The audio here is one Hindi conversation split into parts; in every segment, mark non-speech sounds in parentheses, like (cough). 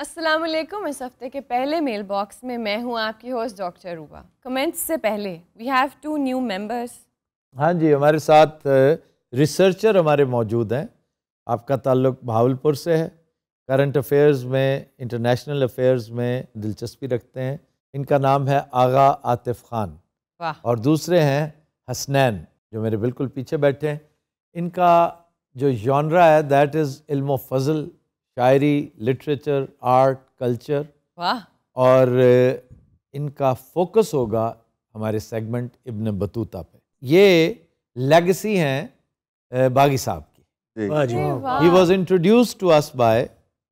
अस्सलाम वालेकुम इस हफ्ते के पहले मेल बॉक्स में मैं हूँ आपकी होस्ट डॉक्टर रूबा कमेंट्स से पहले we have two new members हाँ जी हमारे साथ रिसर्चर हमारे मौजूद हैं आपका ताल्लुक भावलपुर से है करंट अफेयर्स में इंटरनेशनल अफेयर्स में दिलचस्पी रखते हैं इनका नाम है आगा आतिफ खान और दूसरे हैं हसनैन जो मेरे बिल्कुल पीछे बैठे हैं इनका जो जॉनरा है दैट इज़ इल्म फजल शायरी लिटरेचर आर्ट कल्चर वाह और इनका फोकस होगा हमारे सेगमेंट इब्न बतूता पे ये लेगेसी हैं बागी साहब की he was introduce to us by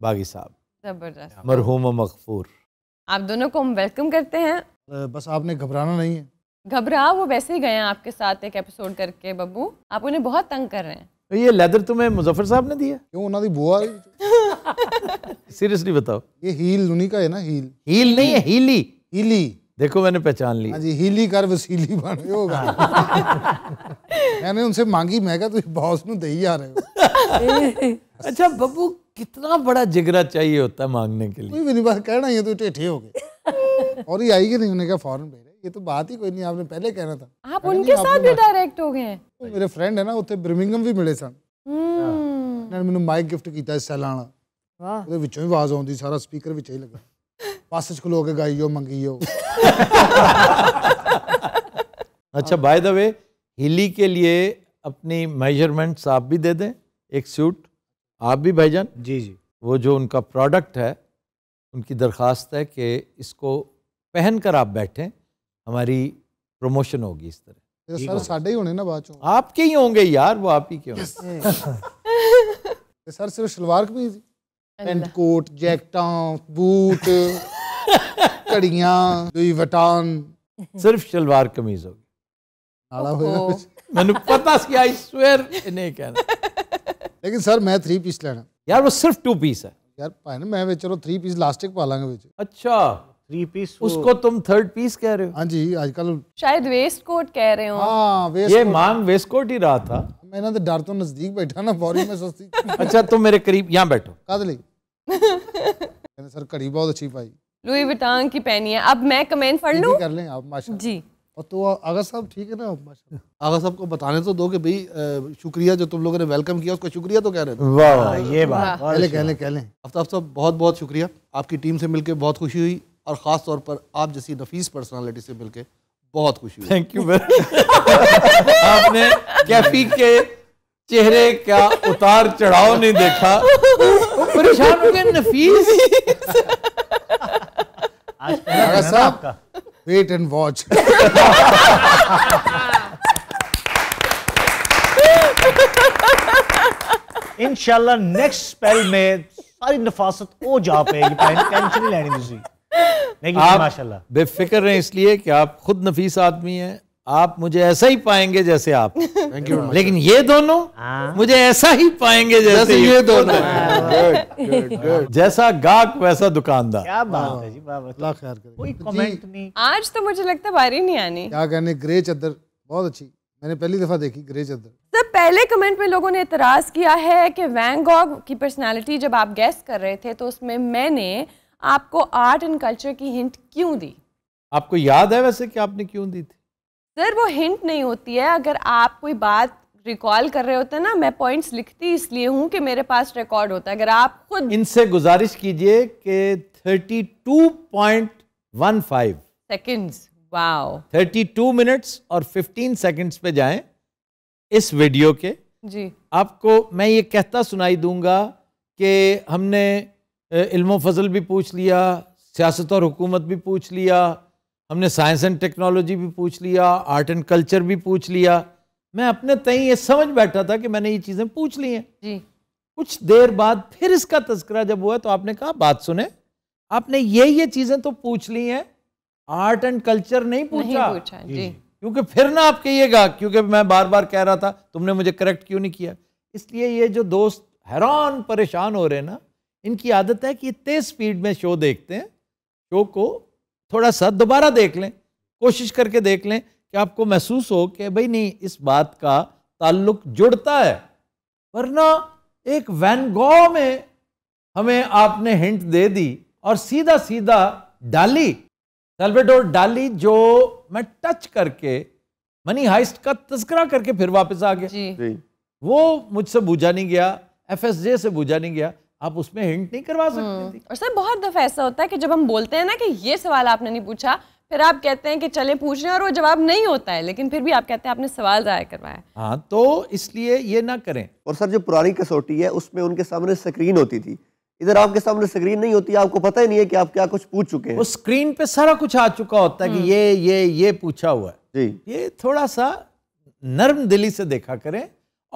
Baghi साहब जबरदस्त मरहूम मकफूर आप दोनों को हम वेलकम करते हैं बस आपने घबराना नहीं है घबरा वो वैसे ही गए हैं आपके साथ एक एपिसोड करके बब्बू आप उन्हें बहुत तंग कर रहे हैं ये लेदर तुम्हें मुजफ्फर साहब ने दिया क्यों ना दी बुआ (laughs) सीरियसली बताओ ये हील उन्हीं का है ना हील हील नहीं है हीली हीली देखो मैंने पहचान ली हाँ जी हीली कर वसीली बन गए होगा हाँ। मैंने उनसे मांगी मैं कहा तुम बॉस नु दे आ रहे हो अच्छा बब्बू कितना बड़ा जिगरा चाहिए होता है मांगने के लिए कोई मेरी बात कहना ये तो ठेठे हो गए और ये आई कि नहीं उन्होंने कहा फॉरन भेजा ये तो बात ही कोई नहीं आपने पहले कहना था आप उनके साथ भी डायरेक्ट हो गए मेरे फ्रेंड है ना ਉੱਥੇ ਬਰਮਿੰਗਮ ਵੀ ਮਿਲੇ ਸਨ ਹੂੰ ਮੈਨੂੰ ਮਾਈਕ ਗਿਫਟ ਕੀਤਾ ਸਾਲਾਨਾ ਵਾਹ ਉਹਦੇ ਵਿੱਚੋਂ ਹੀ ਆਵਾਜ਼ ਆਉਂਦੀ ਸਾਰਾ ਸਪੀਕਰ ਵਿੱਚ ਹੀ ਲੱਗਾ ਬੱਸ 'ਚ ਖਲੋ ਕੇ ਗਾਈਓ ਮੰਗੀਓ अच्छा बाय द वे हिली के लिए अपनी मेजरमेंट्स आप भी दे दें एक सूट आप भी भाईजान जी जी वो जो उनका प्रोडक्ट है उनकी दरखास्त है कि इसको पहन कर आप बैठें हमारी प्रमोशन होगी इस तरह तो सर आपके ही होंगे यार वो आप ही के होंगे (laughs) सर सिर्फ शलवार कमीज ਪੈਂਟਕੋਟ ਜੈਕਟਾਂ बूट (laughs) ਘੜੀਆਂ ਲੂਈ ਵਟਾਨ ਸਿਰਫ ਸ਼ਲਵਾਰ ਕਮੀਜ਼ ਹੋ ਗਈ ਨਾਲਾ ਹੋਇਆ ਮੈਨੂੰ ਪਤਾ ਸੀ ਆਈ ਸਵੇਅਰ ਇਹਨੇ ਕਹਿਣਾ ਲੇਕਿਨ ਸਰ ਮੈਂ 3 ਪੀਸ ਲੈਣਾ ਯਾਰ ਉਹ ਸਿਰਫ 2 ਪੀਸ ਹੈ यार भाई मैं वे चलो थ्री पीस लास्टिक पा लांगे ਵਿੱਚ ਅੱਛਾ थ्री पीस उसको तुम थर्ड पीस कह रहे हो हाँ जी आजकल शायद वेस्ट कोट कह रहे हो हाँ वेस्ट ये मांग वेस्ट कोट ही रहा था मैं ना तो डर तो नजदीक बैठा ना बॉरी में सस्ती अच्छा तुम मेरे करीब यहाँ बैठो कादली मैंने सर कड़ी बहुत अच्छी पाई लुई विटांग की पहनी है अब मैं कमेंट पढ़ लूं कर लें आप माशा जी और तो आगा साहब ठीक है ना माशा आगा साहब को बताने तो दो कि भाई शुक्रिया जो तुम लोगों ने वेलकम किया उसका शुक्रिया तो कह रहे थे वाह ये बात कह लें कह लें कह लें आफ्ताब साहब बहुत बहुत शुक्रिया आपकी टीम से मिलकर बहुत खुशी हुई और ख़ास तौर पर आप जैसी नफीस पर्सनालिटी से मिलकर बहुत खुशी हुई थैंक यू आपने कैफी के चेहरे का उतार चढ़ाव नहीं देखा परेशान हो गए नफीस साहब वेट एंड वॉच इंशाल्लाह नेक्स्ट स्पेल में सारी नफासत ओ जा पे टेंशन नहीं लेनी नहीं लेकिन माशाल्लाह बेफिक्र रहे इसलिए कि आप खुद नफीस आदमी हैं आप मुझे ऐसा ही पाएंगे जैसे आप थैंक यू लेकिन ये दोनों हाँ। मुझे ऐसा ही पाएंगे जैसे ये दोनों गुड गुड (laughs) जैसा गाक वैसा दुकानदार क्या बात है जी बाबा खैर करे कोई कमेंट नहीं आज तो मुझे लगता बारी नहीं आनी क्या कहने ग्रे चादर बहुत अच्छी मैंने पहली दफा देखी ग्रे चादर सर पहले कमेंट में लोगों ने इतराज किया है कि वैंगॉग की पर्सनालिटी जब आप गेस्ट कर रहे थे तो उसमें मैंने आपको आर्ट एंड कल्चर की हिंट क्यों दी आपको याद है वैसे कि आपने क्यों दी थी सर वो हिंट नहीं होती है अगर आप कोई बात रिकॉल कर रहे होते हैं ना मैं पॉइंट्स लिखती इसलिए हूँ कि मेरे पास रिकॉर्ड होता है अगर आप खुद इनसे गुजारिश कीजिए कि 32.15 सेकंड्स वाओ 32 मिनट्स और 15 सेकंड्स पे जाएं इस वीडियो के जी आपको मैं ये कहता सुनाई दूंगा कि हमने इल्म फजल भी पूछ लिया सियासत और हुकूमत भी पूछ लिया हमने साइंस एंड टेक्नोलॉजी भी पूछ लिया आर्ट एंड कल्चर भी पूछ लिया मैं अपने तय ये समझ बैठा था कि मैंने ये चीज़ें पूछ ली हैं जी कुछ देर बाद फिर इसका तस्करा जब हुआ तो आपने कहा बात सुने आपने ये ये चीज़ें तो पूछ ली हैं आर्ट एंड कल्चर नहीं पूछा, नहीं पूछा जी। क्योंकि फिर ना आप कहिएगा क्योंकि मैं बार बार कह रहा था तुमने मुझे करेक्ट क्यों नहीं किया इसलिए ये जो दोस्त हैरान परेशान हो रहे ना इनकी आदत है कि तेज स्पीड में शो देखते हैं शो को थोड़ा सा दोबारा देख लें कोशिश करके देख लें कि आपको महसूस हो कि भाई नहीं इस बात का ताल्लुक जुड़ता है वरना एक वैन में हमें आपने हिंट दे दी और सीधा सीधा डाली सेल्वेडोर डाली जो मैं टच करके मनी हाइस्ट का तस्करा करके फिर वापस आ गया जी। वो मुझसे बूझा नहीं गया एफएसजे से बूझा नहीं गया आप उसमें हिंट नहीं करवा सकते हम्म। और सर बहुत दफा ऐसा होता है कि जब हम बोलते हैं ना कि ये सवाल आपने नहीं पूछा फिर आप कहते हैं कि चले पूछ रहे और वो जवाब नहीं होता है लेकिन फिर भी आप कहते हैं आपने सवाल जाया करवाया हाँ तो इसलिए ये ना करें और सर जो पुरानी कसौटी है उसमें उनके सामने स्क्रीन होती थी इधर आपके सामने स्क्रीन नहीं होती आपको पता ही नहीं है कि आप क्या कुछ पूछ चुके हैं वो स्क्रीन पे सारा कुछ आ चुका होता है कि हम्म। ये ये ये पूछा हुआ है जी ये थोड़ा सा नर्म दिली से देखा करें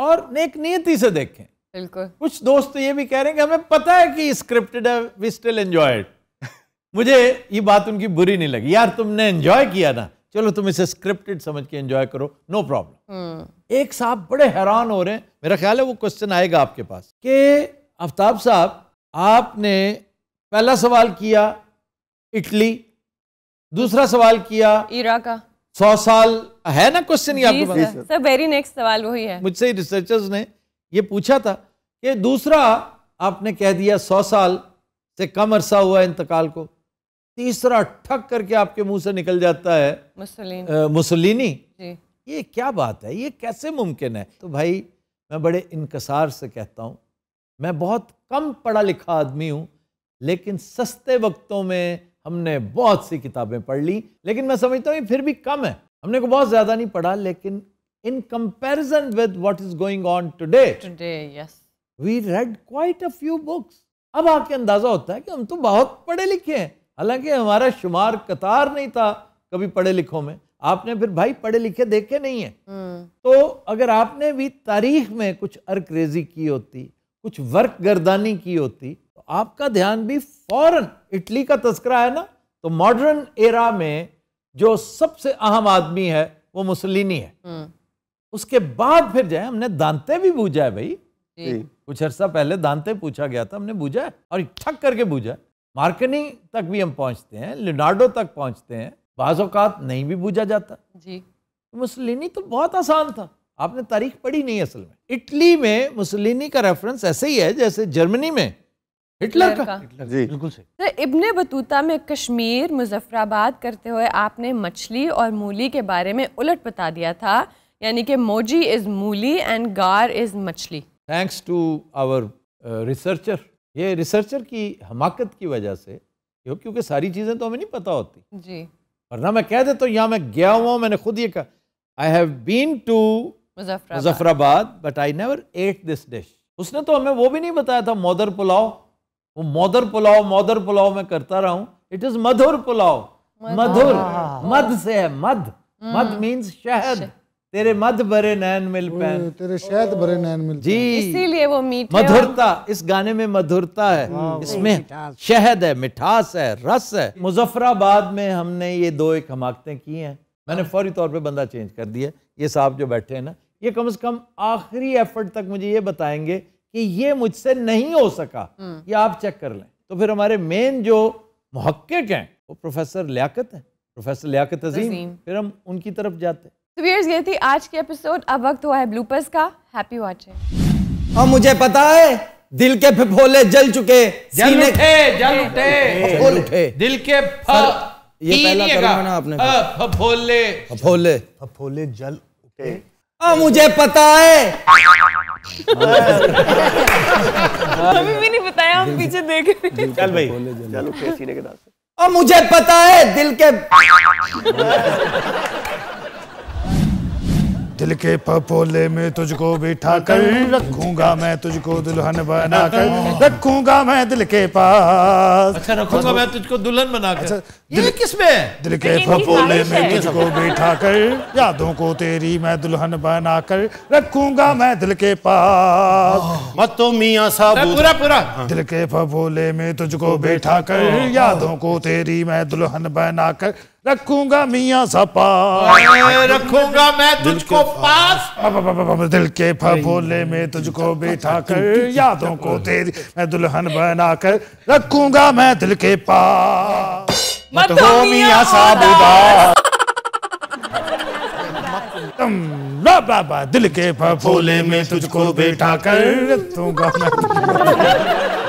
और नेक नियति से देखें बिल्कुल कुछ दोस्त तो ये भी कह रहे हैं कि हमें पता है कि स्क्रिप्टेड है वी स्टिल एंजॉय मुझे ये बात उनकी बुरी नहीं लगी यार तुमने एंजॉय किया ना चलो तुम इसे स्क्रिप्टेड समझ के एंजॉय करो नो प्रॉब्लम हम्म। एक साहब बड़े हैरान हो रहे हैं मेरा ख्याल है वो क्वेश्चन आएगा आपके पास कि आफ्ताब साहब आपने पहला सवाल किया इटली दूसरा सवाल किया इरा का सौ साल है ना क्वेश्चन वेरी नेक्स्ट सवाल वही है मुझसे रिसर्चर्स ने ये पूछा था कि दूसरा आपने कह दिया सौ साल से कम अरसा हुआ इंतकाल को तीसरा ठक करके आपके मुंह से निकल जाता है मुसलिनी ये क्या बात है ये कैसे मुमकिन है तो भाई मैं बड़े इनकसार से कहता हूँ मैं बहुत कम पढ़ा लिखा आदमी हूँ लेकिन सस्ते वक्तों में हमने बहुत सी किताबें पढ़ ली लेकिन मैं समझता हूँ ये फिर भी कम है हमने को बहुत ज़्यादा नहीं पढ़ा लेकिन in comparison with what is going on today we read quite a few books अब आपके अंदाज़ा होता है कि हम तो बहुत पढ़े लिखे हैं हालांकि हमारा शुमार कतार नहीं था कभी पढ़े लिखों में आपने फिर भाई पढ़े लिखे देखे नहीं है हम्म। तो अगर आपने भी तारीख में कुछ अर्क्रेजी की होती कुछ वर्क गर्दानी की होती तो आपका ध्यान भी फौरन इटली का तस्करा है ना तो मॉडर्न एरा में जो सबसे अहम आदमी है वो मुसलिनी है हम्म। उसके बाद फिर जाए हमने दांते भी बूझा है भाई कुछ अर्सा पहले दांते पूछा गया था हमने बूझा और ठक करके बूझा है मार्केटिंग तक भी हम पहुंचते हैं लिनार्डो तक पहुंचते हैं बाज़ात नहीं भी बूझा जाता जी मुसलिनी तो बहुत आसान था आपने तारीख पढ़ी नहीं असल में इटली में मुसलिनी का रेफरेंस ऐसे ही है जैसे जर्मनी में हिटलर का, का। हिटलर जी बिल्कुल सही तो इब्ने बतूता में कश्मीर मुजफ्फराबाद करते हुए आपने मछली और मूली के बारे में उलट बता दिया था यानी कि मोजी इज मूली एंड गार इज मछली थैंक्स टू आवर रिसर्चर ये रिसर्चर की हमाकत की वजह से क्योंकि सारी चीज़ें तो हमें नहीं पता होती जी वरना मैं कह देता हूँ यहाँ मैं गया हुआ मैंने खुद ये कहा I have been to Muzaffarabad but I never ate this dish उसने तो हमें वो भी नहीं बताया था मोदर पुलाव वो मोदर पुलाव मोदर पुलाव में करता रहा हूँ इट इज मधुर पुलाव मधुर हाँ। मध से है मध मध मीन्स हम्म। शहद तेरे मध भरे नैन मिल पैन तेरे शहद भरे नैन मिल जी इसीलिए वो मीठे मधुरता इस गाने में मधुरता है इसमें शहद है मिठास है रस है मुजफ्फराबाद में हमने ये दो एक हमाकते की हैं मैंने फौरी तौर पे बंदा चेंज कर दिया ये साहब जो बैठे हैं ना ये कम से कम आखिरी एफर्ट तक मुझे ये बताएंगे कि ये मुझसे नहीं हो सका हम्म। ये आप चेक कर लें तो फिर हमारे मेन जो मुहक्क हैं वो प्रोफेसर लियाकत है प्रोफेसर लियाकत अजीम फिर हम उनकी तरफ जाते हैं तो व्यूअर्स ये थी आज के एपिसोड अब वक्त हुआ है ब्लूपर्स का हैप्पी वाचिंग और मुझे पता है दिल के भोले जल चुके जल उठे जल उठे उठे दिल के ये पहला करूंगा ना आपने फफोले फफोले फफोले जल उठे आ मुझे पता है अभी भी नहीं बताया हम पीछे देख रहे हैं चल भाई चल उठे सीने के दांत और मुझे पता है दिल के दिल के पपोले में तुझको बिठा कर रखूंगा मैं तुझको दुल्हन बना कर रखूंगा मैं दिल के पास अच्छा रखूंगा मैं तुझको दुल्हन बना कर अच्छा, दिल किस में दिल के पपोले में तुझको बिठा कर यादों को तेरी मैं दुल्हन बना कर रखूंगा मैं दिल के पास मत तो मियां साहब पूरा पूरा हाँ। दिल के पपोले में तुझको बैठा कर यादों को तेरी मैं दुल्हन बना कर रखूंगा मियाँ सपा रखूंगा मैं तुझको पास दिल के फोले में तुझको बैठा कर (laughs) यादों को तेरी मैं दुल्हन बना कर रखूंगा मैं दिल के पास बाबा दिल के फोले में तुझको बैठा कर रखूंगा मैं